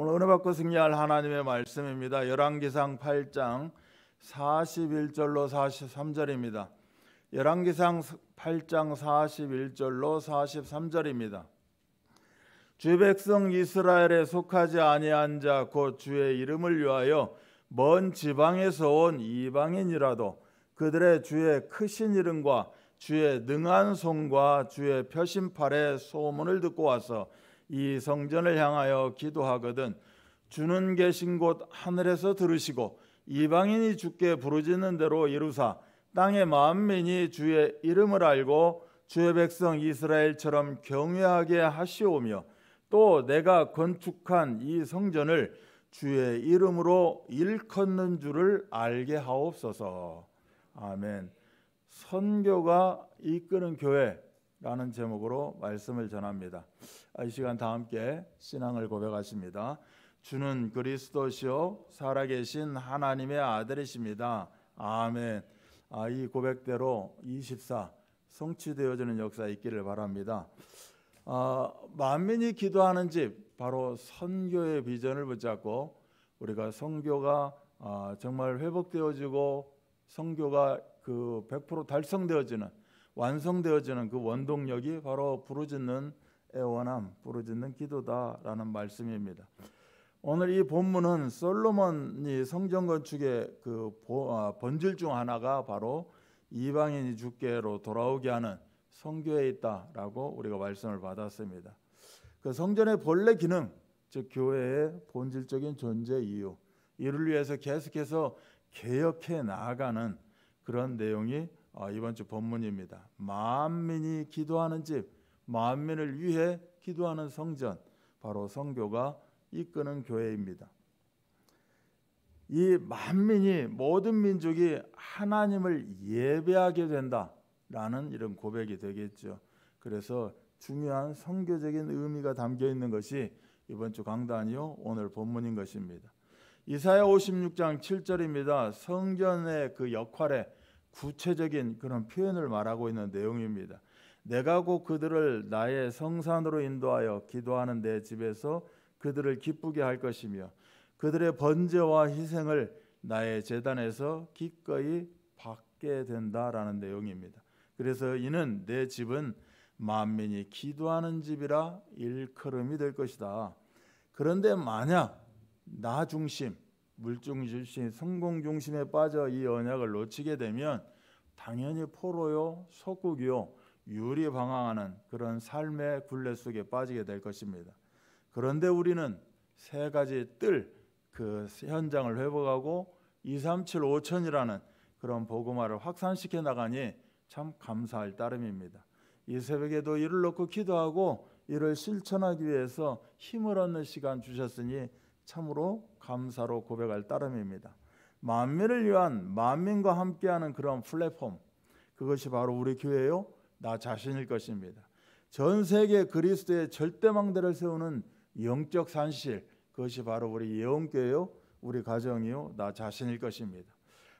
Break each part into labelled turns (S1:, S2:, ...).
S1: 오늘 은혜 받고 승리할 하나님의 말씀입니다. 열왕기상 8장 41절로 43절입니다. 열왕기상 8장 41절로 43절입니다. 주 백성 이스라엘에 속하지 아니한 자 곧 주의 이름을 위하여 먼 지방에서 온 이방인이라도 그들의 주의 크신 이름과 주의 능한 손과 주의 표심팔의 소문을 듣고 와서 이 성전을 향하여 기도하거든 주는 계신 곳 하늘에서 들으시고 이방인이 주께 부르짖는 대로 이루사 땅의 만민이 주의 이름을 알고 주의 백성 이스라엘처럼 경외하게 하시오며 또 내가 건축한 이 성전을 주의 이름으로 일컫는 줄을 알게 하옵소서. 아멘. 선교가 이끄는 교회 라는 제목으로 말씀을 전합니다. 아, 이 시간 다 함께 신앙을 고백하십니다. 주는 그리스도시요 살아계신 하나님의 아들이십니다. 아멘. 아, 이 고백대로 24 성취되어지는 역사 있기를 바랍니다. 아, 만민이 기도하는 집 바로 선교의 비전을 붙잡고 우리가 선교가 아, 정말 회복되어지고 선교가 그 100% 달성되어지는 완성되어지는 그 원동력이 바로 부르짖는 애원함, 부르짖는 기도다라는 말씀입니다. 오늘 이 본문은 솔로몬이 성전 건축의 그 아, 본질 중 하나가 바로 이방인이 주께로 돌아오게 하는 성교에 있다라고 우리가 말씀을 받았습니다. 그 성전의 본래 기능, 즉 교회의 본질적인 존재 이유, 이를 위해서 계속해서 개혁해 나아가는 그런 내용이 아, 이번 주 본문입니다. 만민이 기도하는 집, 만민을 위해 기도하는 성전, 바로 성교가 이끄는 교회입니다. 이 만민이 모든 민족이 하나님을 예배하게 된다라는 이런 고백이 되겠죠. 그래서 중요한 성교적인 의미가 담겨 있는 것이 이번 주 강단이요 오늘 본문인 것입니다. 이사야 56장 7절입니다. 성전의 그 역할에 구체적인 그런 표현을 말하고 있는 내용입니다. 내가 곧 그들을 나의 성산으로 인도하여 기도하는 내 집에서 그들을 기쁘게 할 것이며 그들의 번제와 희생을 나의 재단에서 기꺼이 받게 된다라는 내용입니다. 그래서 이는 내 집은 만민이 기도하는 집이라 일컬음이 될 것이다. 그런데 만약 나 중심 물중 중심, 성공 중심에 빠져 이 언약을 놓치게 되면 당연히 포로요, 속국이요, 유리 방황하는 그런 삶의 굴레 속에 빠지게 될 것입니다. 그런데 우리는 세 가지 뜰그 현장을 회복하고 2, 3, 7, 5천이라는 그런 복음화를 확산시켜 나가니 참 감사할 따름입니다. 이 새벽에도 이를 놓고 기도하고 이를 실천하기 위해서 힘을 얻는 시간 주셨으니 참으로 감사로 고백할 따름입니다. 만민을 위한 만민과 함께하는 그런 플랫폼 그것이 바로 우리 교회요 나 자신일 것입니다. 전 세계 그리스도의 절대망대를 세우는 영적 산실 그것이 바로 우리 예언교회요 우리 가정이요 나 자신일 것입니다.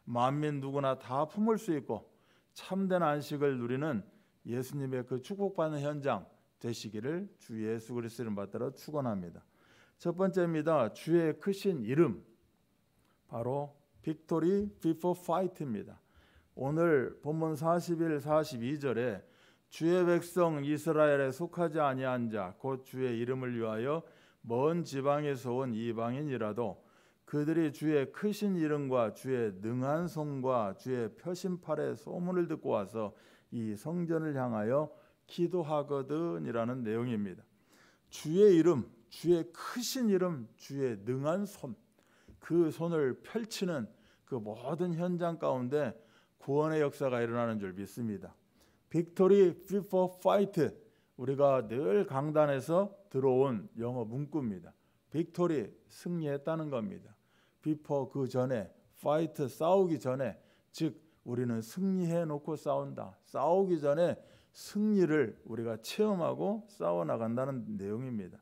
S1: 만민 누구나 다 품을 수 있고 참된 안식을 누리는 예수님의 그 축복받는 현장 되시기를 주 예수 그리스도를 받들어 축원합니다. 첫 번째입니다. 주의 크신 이름. 바로 빅토리 비포 파이트입니다. 오늘 본문 41, 42절에 주의 백성 이스라엘에 속하지 아니한 자곧 주의 이름을 위하여 먼 지방에서 온 이방인이라도 그들이 주의 크신 이름과 주의 능한 손과 주의 펴신 팔의 소문을 듣고 와서 이 성전을 향하여 기도하거든이라는 내용입니다. 주의 이름 주의 크신 이름, 주의 능한 손, 그 손을 펼치는 그 모든 현장 가운데 구원의 역사가 일어나는 줄 믿습니다. 빅토리 피퍼 파이트 우리가 늘 강단에서 들어온 영어 문구입니다. 빅토리 승리했다는 겁니다. 비퍼 그 전에 파이트 싸우기 전에 즉 우리는 승리해 놓고 싸운다. 싸우기 전에 승리를 우리가 체험하고 싸워 나간다는 내용입니다.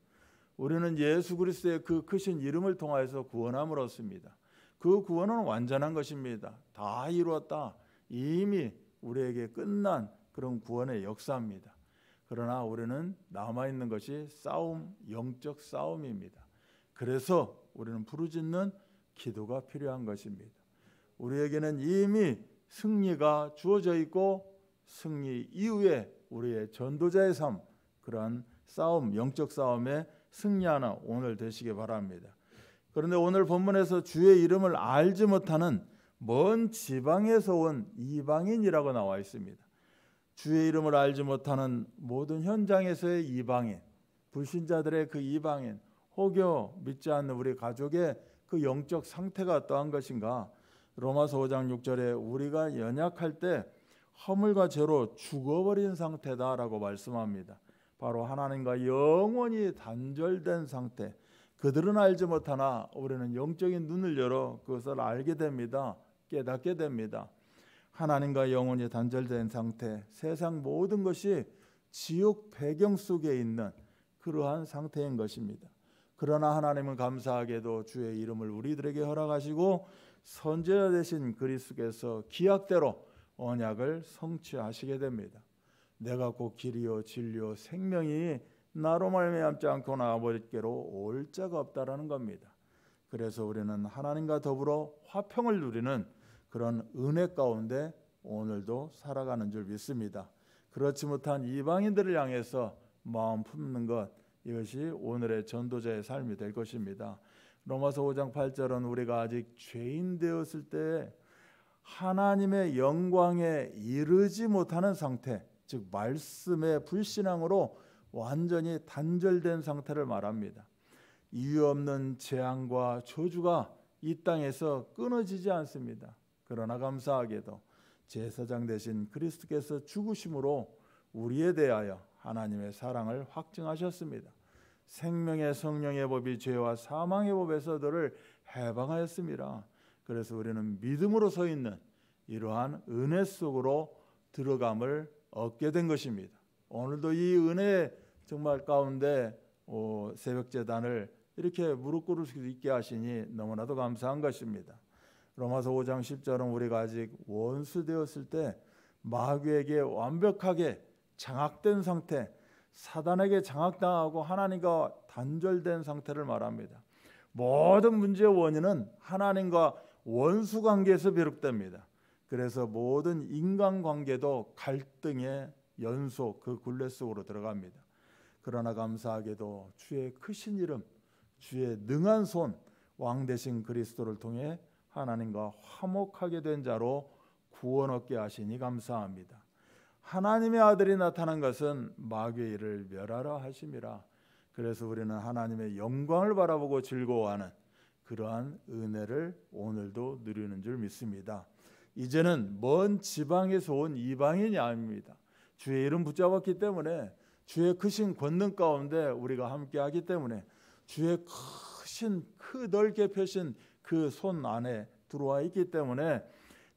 S1: 우리는 예수 그리스도의 그 크신 이름을 통하여서 구원함을 얻습니다. 그 구원은 완전한 것입니다. 다 이루었다. 이미 우리에게 끝난 그런 구원의 역사입니다. 그러나 우리는 남아 있는 것이 싸움, 영적 싸움입니다. 그래서 우리는 부르짖는 기도가 필요한 것입니다. 우리에게는 이미 승리가 주어져 있고 승리 이후에 우리의 전도자의 삶, 그러한 싸움, 영적 싸움에 승리하는 오늘 되시기 바랍니다. 그런데 오늘 본문에서 주의 이름을 알지 못하는 먼 지방에서 온 이방인이라고 나와 있습니다. 주의 이름을 알지 못하는 모든 현장에서의 이방인, 불신자들의 그 이방인, 혹여 믿지 않는 우리 가족의 그 영적 상태가 어떠한 것인가? 로마서 5장 6절에 우리가 연약할 때 허물과 죄로 죽어버린 상태다라고 말씀합니다. 바로 하나님과 영원히 단절된 상태. 그들은 알지 못하나 우리는 영적인 눈을 열어 그것을 알게 됩니다. 깨닫게 됩니다. 하나님과 영원히 단절된 상태. 세상 모든 것이 지옥 배경 속에 있는 그러한 상태인 것입니다. 그러나 하나님은 감사하게도 주의 이름을 우리들에게 허락하시고 선제자 되신 그리스께서 기약대로 언약을 성취하시게 됩니다. 내가 곧 길이요 진리요 생명이 나로 말미암지 않고나 아버지께로 올 자가 없다라는 겁니다. 그래서 우리는 하나님과 더불어 화평을 누리는 그런 은혜 가운데 오늘도 살아가는 줄 믿습니다. 그렇지 못한 이방인들을 향해서 마음 품는 것 이것이 오늘의 전도자의 삶이 될 것입니다. 로마서 5장 8절은 우리가 아직 죄인 되었을 때 하나님의 영광에 이르지 못하는 상태 즉 말씀의 불신앙으로 완전히 단절된 상태를 말합니다. 이유 없는 재앙과 저주가 이 땅에서 끊어지지 않습니다. 그러나 감사하게도 제사장 대신 그리스도께서 죽으심으로 우리에 대하여 하나님의 사랑을 확증하셨습니다. 생명의 성령의 법이 죄와 사망의 법에서 너를 해방하였습니다. 그래서 우리는 믿음으로 서 있는 이러한 은혜 속으로 들어감을 얻게 된 것입니다. 오늘도 이 은혜 정말 가운데 어, 새벽 제단을 이렇게 무릎 꿇을 수 있게 하시니 너무나도 감사한 것입니다. 로마서 5장 10절은 우리가 아직 원수 되었을 때 마귀에게 완벽하게 장악된 상태, 사단에게 장악당하고 하나님과 단절된 상태를 말합니다. 모든 문제의 원인은 하나님과 원수 관계에서 비롯됩니다. 그래서 모든 인간관계도 갈등의 연속 그 굴레 속으로 들어갑니다. 그러나 감사하게도 주의 크신 이름, 주의 능한 손, 왕 대신 그리스도를 통해 하나님과 화목하게 된 자로 구원 얻게 하시니 감사합니다. 하나님의 아들이 나타난 것은 마귀의 일을 멸하라 하심이라. 그래서 우리는 하나님의 영광을 바라보고 즐거워하는 그러한 은혜를 오늘도 누리는 줄 믿습니다. 이제는 먼 지방에서 온 이방인이 아닙니다. 주의 이름 붙잡았기 때문에 주의 크신 권능 가운데 우리가 함께 하기 때문에 주의 크신 크넓게 펴신 그 손 안에 들어와 있기 때문에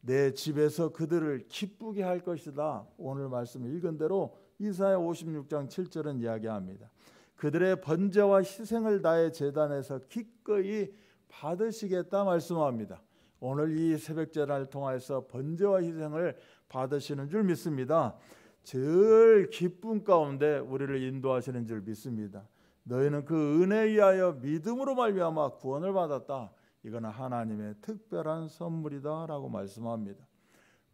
S1: 내 집에서 그들을 기쁘게 할 것이다. 오늘 말씀 읽은 대로 이사야 56장 7절은 이야기합니다. 그들의 번제와 희생을 다해 재단에서 기꺼이 받으시겠다 말씀합니다. 오늘 이 새벽제를 통하여서 번제와 희생을 받으시는 줄 믿습니다. 제일 기쁨 가운데 우리를 인도하시는 줄 믿습니다. 너희는 그 은혜에 하여 믿음으로 말미암아 구원을 받았다. 이거는 하나님의 특별한 선물이다라고 말씀합니다.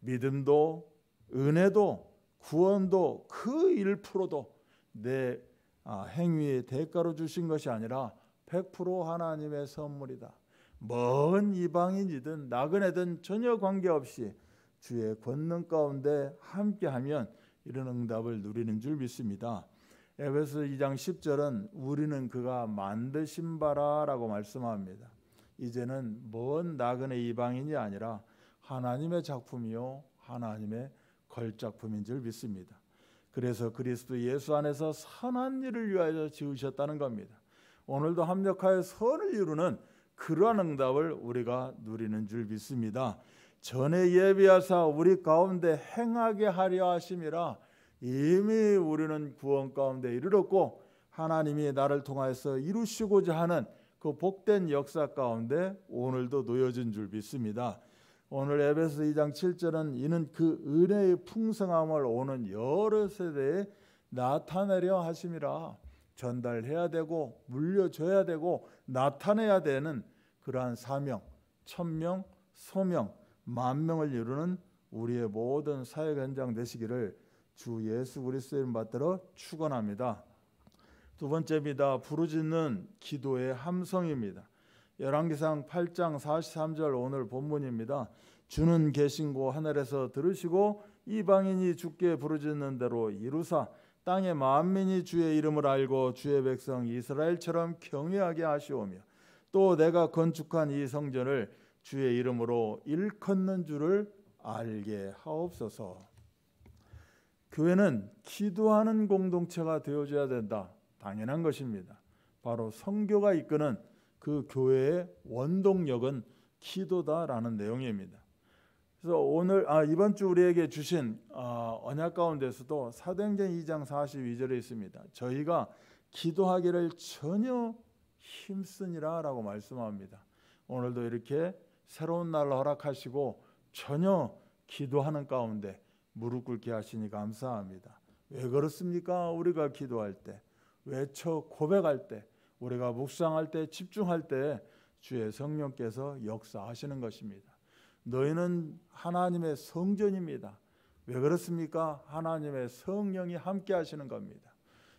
S1: 믿음도 은혜도 구원도 그 1%도 내 아, 행위의 대가로 주신 것이 아니라 100% 하나님의 선물이다. 먼 이방인이든 나그네든 전혀 관계없이 주의 권능 가운데 함께하면 이런 응답을 누리는 줄 믿습니다. 에베소 2장 10절은 우리는 그가 만드신 바라라고 말씀합니다. 이제는 먼 나그네 이방인이 아니라 하나님의 작품이요 하나님의 걸작품인 줄 믿습니다. 그래서 그리스도 예수 안에서 선한 일을 위하여 지으셨다는 겁니다. 오늘도 합력하여 선을 이루는 그러한 응답을 우리가 누리는 줄 믿습니다. 전에 예비하사 우리 가운데 행하게 하려 하심이라 이미 우리는 구원 가운데 이르렀고 하나님이 나를 통하여서 이루시고자 하는 그 복된 역사 가운데 오늘도 놓여진 줄 믿습니다. 오늘 에베소 2장 7절은 이는 그 은혜의 풍성함을 오는 여러 세대에 나타내려 하심이라 전달해야 되고 물려줘야 되고 나타내야 되는 그러한 사명, 천명, 소명, 만명을 이루는 우리의 모든 사회 현장 되시기를 주 예수 그리스도의 이름 받들어 축원합니다. 두 번째입니다. 부르짖는 기도의 함성입니다. 열왕기상 8장 43절 오늘 본문입니다. 주는 계신 곳 하늘에서 들으시고 이방인이 주께 부르짖는 대로 이루사 땅의 만민이 주의 이름을 알고 주의 백성 이스라엘처럼 경외하게 하시오며 또 내가 건축한 이 성전을 주의 이름으로 일컫는 줄을 알게 하옵소서. 교회는 기도하는 공동체가 되어줘야 된다. 당연한 것입니다. 바로 성교가 이끄는 그 교회의 원동력은 기도다라는 내용입니다. 그래서 오늘 아, 이번 주 우리에게 주신 어, 언약 가운데서도 사도행전 2장 42절에 있습니다. 저희가 기도하기를 전혀 힘쓰니라라고 말씀합니다. 오늘도 이렇게 새로운 날 허락하시고 전혀 기도하는 가운데 무릎 꿇게 하시니 감사합니다. 왜 그렇습니까? 우리가 기도할 때, 외쳐 고백할 때, 우리가 묵상할 때, 집중할 때 주의 성령께서 역사하시는 것입니다. 너희는 하나님의 성전입니다. 왜 그렇습니까? 하나님의 성령이 함께 하시는 겁니다.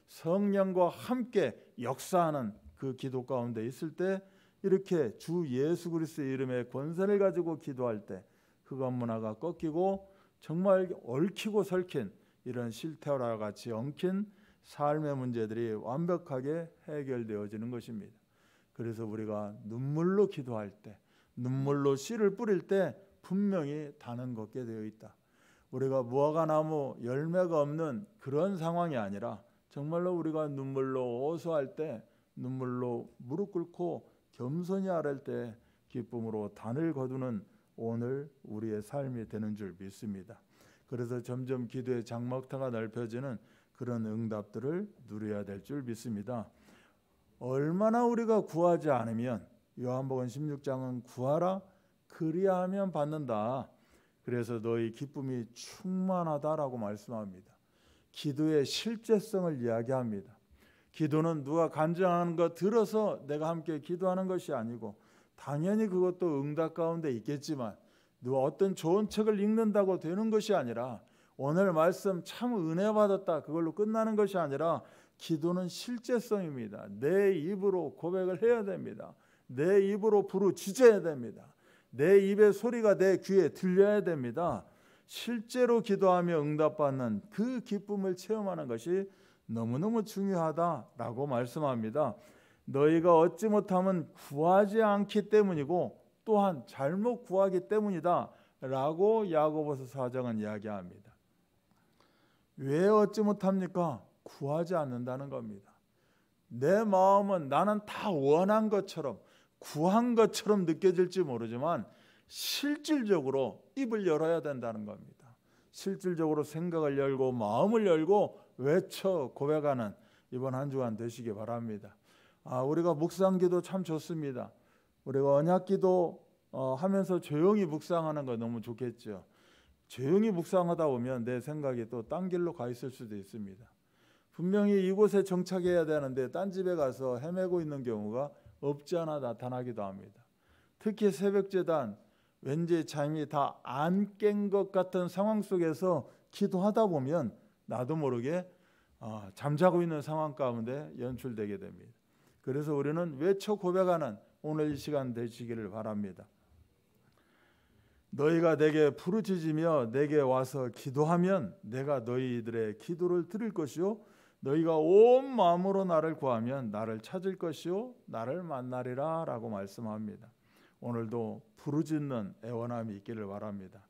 S1: 성령과 함께 역사하는 그 기도 가운데 있을 때 이렇게 주 예수 그리스도의 이름의 권세를 가지고 기도할 때 흑암 문화가 꺾이고 정말 얽히고 설킨 이런 실태와 같이 엉킨 삶의 문제들이 완벽하게 해결되어지는 것입니다. 그래서 우리가 눈물로 기도할 때 눈물로 씨를 뿌릴 때 분명히 다는 걷게 되어 있다. 우리가 무화과 나무 열매가 없는 그런 상황이 아니라 정말로 우리가 눈물로 어수할 때 눈물로 무릎 꿇고 겸손히 아랄 때 기쁨으로 단을 거두는 오늘 우리의 삶이 되는 줄 믿습니다. 그래서 점점 기도의 장막타가 넓혀지는 그런 응답들을 누려야 될 줄 믿습니다. 얼마나 우리가 구하지 않으면 요한복음 16장은 구하라 그리하면 받는다. 그래서 너희 기쁨이 충만하다라고 말씀합니다. 기도의 실제성을 이야기합니다. 기도는 누가 간증하는 거 들어서 내가 함께 기도하는 것이 아니고 당연히 그것도 응답 가운데 있겠지만 누가 어떤 좋은 책을 읽는다고 되는 것이 아니라 오늘 말씀 참 은혜 받았다 그걸로 끝나는 것이 아니라 기도는 실제성입니다. 내 입으로 고백을 해야 됩니다. 내 입으로 부르짖어야 됩니다. 내 입의 소리가 내 귀에 들려야 됩니다. 실제로 기도하며 응답받는 그 기쁨을 체험하는 것이 너무너무 중요하다라고 말씀합니다. 너희가 얻지 못함은 구하지 않기 때문이고 또한 잘못 구하기 때문이다라고 야고보서 사장은 이야기합니다. 왜 얻지 못합니까? 구하지 않는다는 겁니다. 내 마음은 나는 다 원한 것처럼 구한 것처럼 느껴질지 모르지만 실질적으로 입을 열어야 된다는 겁니다. 실질적으로 생각을 열고 마음을 열고 외쳐 고백하는 이번 한 주간 되시기 바랍니다. 아, 우리가 묵상기도 참 좋습니다. 우리가 언약기도 어, 하면서 조용히 묵상하는 거 너무 좋겠죠. 조용히 묵상하다 보면 내 생각이 또딴 길로 가 있을 수도 있습니다. 분명히 이곳에 정착해야 되는데 딴 집에 가서 헤매고 있는 경우가 없지 않아 나타나기도 합니다. 특히 새벽 제단 왠지 잠이 다 안 깬 것 같은 상황 속에서 기도하다 보면 나도 모르게 어, 잠자고 있는 상황 가운데 연출되게 됩니다. 그래서 우리는 외쳐 고백하는 오늘 이 시간 되시기를 바랍니다. 너희가 내게 부르짖으며 내게 와서 기도하면 내가 너희들의 기도를 들을 것이요 너희가 온 마음으로 나를 구하면 나를 찾을 것이요 나를 만나리라라고 말씀합니다. 오늘도 부르짖는 애원함이 있기를 바랍니다.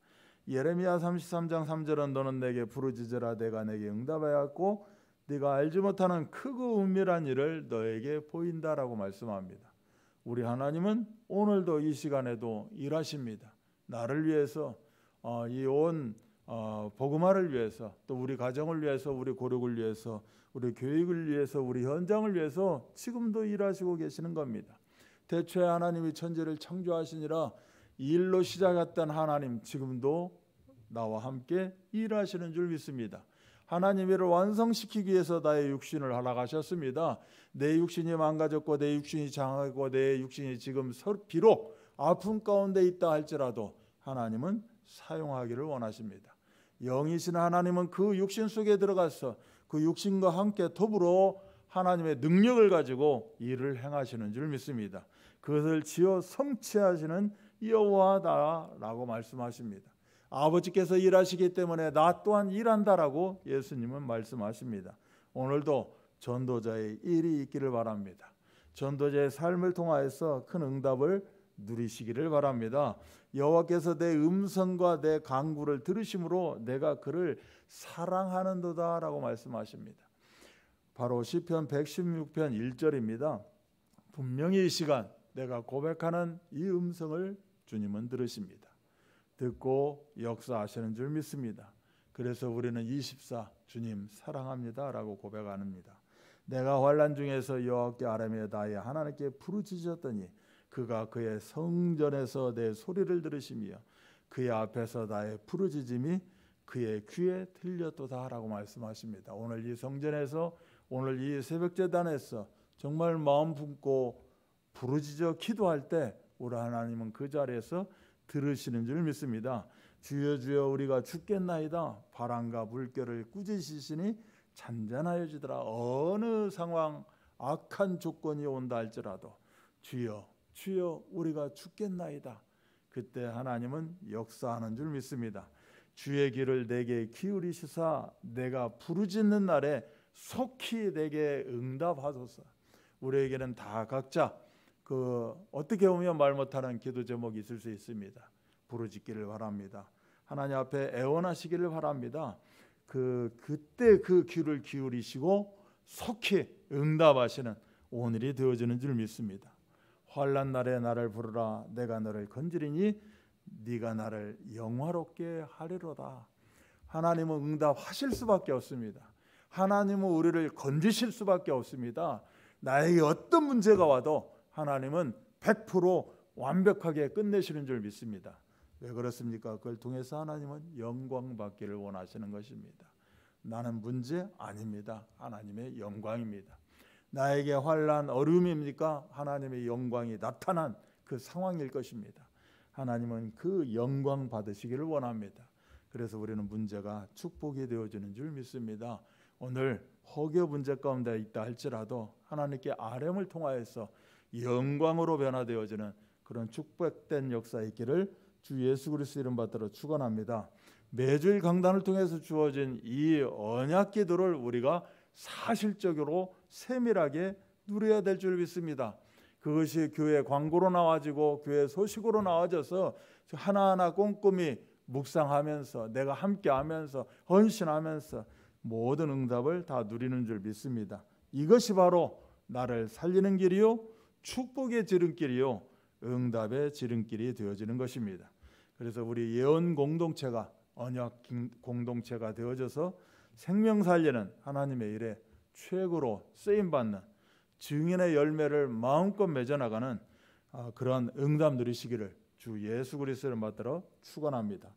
S1: 예레미야 33장 3절은 너는 내게 부르짖으라 내가 내게 응답하였고 네가 알지 못하는 크고 은밀한 일을 너에게 보인다라고 말씀합니다. 우리 하나님은 오늘도 이 시간에도 일하십니다. 나를 위해서 어, 이온 어, 복음화를 위해서 또 우리 가정을 위해서 우리 고륙을 위해서 우리 교육을 위해서 우리 현장을 위해서 지금도 일하시고 계시는 겁니다. 대초에 하나님이 천지를 창조하시니라 일로 시작했던 하나님 지금도 나와 함께 일하시는 줄 믿습니다. 하나님 이를 완성시키기 위해서 나의 육신을 하락하셨습니다. 내 육신이 망가졌고 내 육신이 장하고 내 육신이 지금 비록 아픔 가운데 있다 할지라도 하나님은 사용하기를 원하십니다. 영이신 하나님은 그 육신 속에 들어가서 그 육신과 함께 더불어 하나님의 능력을 가지고 일을 행하시는 줄 믿습니다. 그것을 지어 성취하시는 여호와다라고 말씀하십니다. 아버지께서 일하시기 때문에 나 또한 일한다라고 예수님은 말씀하십니다. 오늘도 전도자의 일이 있기를 바랍니다. 전도자의 삶을 통하여서 큰 응답을 누리시기를 바랍니다. 여호와께서 내 음성과 내 강구를 들으심으로 내가 그를 사랑하는도다라고 말씀하십니다. 바로 시편 116편 1절입니다. 분명히 이 시간 내가 고백하는 이 음성을 주님은 들으십니다. 듣고 역사하시는 줄 믿습니다. 그래서 우리는 24 주님 사랑합니다라고 고백합니다. 내가 환난 중에서 여호와께 아뢰며 나의 하나님께 부르짖었더니 그가 그의 성전에서 내 소리를 들으시며 그의 앞에서 나의 부르짖음이 그의 귀에 들렸도다라고 말씀하십니다. 오늘 이 성전에서 오늘 이 새벽 제단에서 정말 마음 품고 부르짖어 기도할 때 우리 하나님은 그 자리에서 들으시는 줄 믿습니다. 주여 주여 우리가 죽겠나이다 바람과 물결을 꾸짖으시니 잔잔하여지더라 어느 상황 악한 조건이 온다 할지라도 주여 주여 우리가 죽겠나이다. 그때 하나님은 역사하는 줄 믿습니다. 주의 귀를 내게 기울이시사 내가 부르짖는 날에 속히 내게 응답하소서. 우리에게는 다 각자 그 어떻게 보면 말 못하는 기도 제목이 있을 수 있습니다. 부르짖기를 바랍니다. 하나님 앞에 애원하시기를 바랍니다. 그 그때 그 귀를 기울이시고 속히 응답하시는 오늘이 되어지는 줄 믿습니다. 환란 날에 나를 부르라 내가 너를 건지리니 네가 나를 영화롭게 하리로다. 하나님은 응답하실 수밖에 없습니다. 하나님은 우리를 건지실 수밖에 없습니다. 나에게 어떤 문제가 와도 하나님은 100% 완벽하게 끝내시는 줄 믿습니다. 왜 그렇습니까? 그걸 통해서 하나님은 영광 받기를 원하시는 것입니다. 나는 문제 아닙니다. 하나님의 영광입니다. 나에게 환란 어려움입니까? 하나님의 영광이 나타난 그 상황일 것입니다. 하나님은 그 영광 받으시기를 원합니다. 그래서 우리는 문제가 축복이 되어주는 줄 믿습니다. 오늘 허교 문제 가운데 있다 할지라도 하나님께 아름을 통하여서 영광으로 변화되어지는 그런 축복된 역사 있기를 주 예수 그리스도 이름 받들어 축원합니다. 매주일 강단을 통해서 주어진 이 언약 기도를 우리가 사실적으로 세밀하게 누려야 될 줄 믿습니다. 그것이 교회 광고로 나와지고 교회 소식으로 나와져서 하나하나 꼼꼼히 묵상하면서 내가 함께하면서 헌신하면서 모든 응답을 다 누리는 줄 믿습니다. 이것이 바로 나를 살리는 길이요 축복의 지름길이요 응답의 지름길이 되어지는 것입니다. 그래서 우리 예언 공동체가 언약 공동체가 되어져서 생명 살리는 하나님의 일에 최고로 쓰임받는 증인의 열매를 마음껏 맺어나가는 아, 그러한 응답 누리시기를 주 예수 그리스도를 받들어 축원합니다.